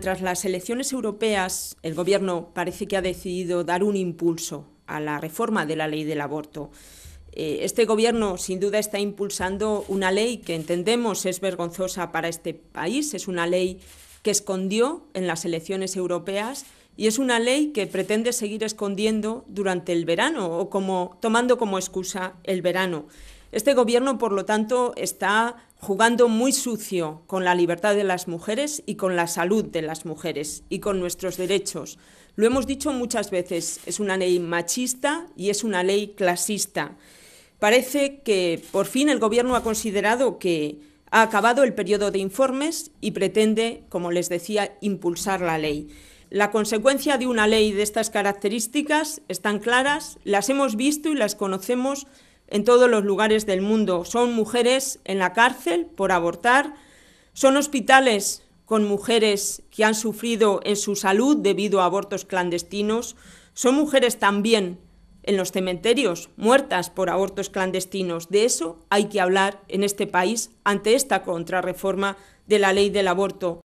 Tras las elecciones europeas, el Gobierno parece que ha decidido dar un impulso a la reforma de la ley del aborto. Eh, este Gobierno, sin duda, está impulsando una ley que entendemos es vergonzosa para este país. Es una ley que escondió en las elecciones europeas y es una ley que pretende seguir escondiendo durante el verano o como tomando como excusa el verano. Este gobierno, por lo tanto, está jugando muy sucio con la libertad de las mujeres y con la salud de las mujeres y con nuestros derechos. Lo hemos dicho muchas veces, es una ley machista y es una ley clasista. Parece que por fin el gobierno ha considerado que ha acabado el periodo de informes y pretende, como les decía, impulsar la ley. La consecuencia de una ley de estas características están claras, las hemos visto y las conocemos en todos los lugares del mundo. Son mujeres en la cárcel por abortar, son hospitales con mujeres que han sufrido en su salud debido a abortos clandestinos, son mujeres también en los cementerios, muertas por abortos clandestinos. De eso hay que hablar en este país ante esta contrarreforma de la ley del aborto.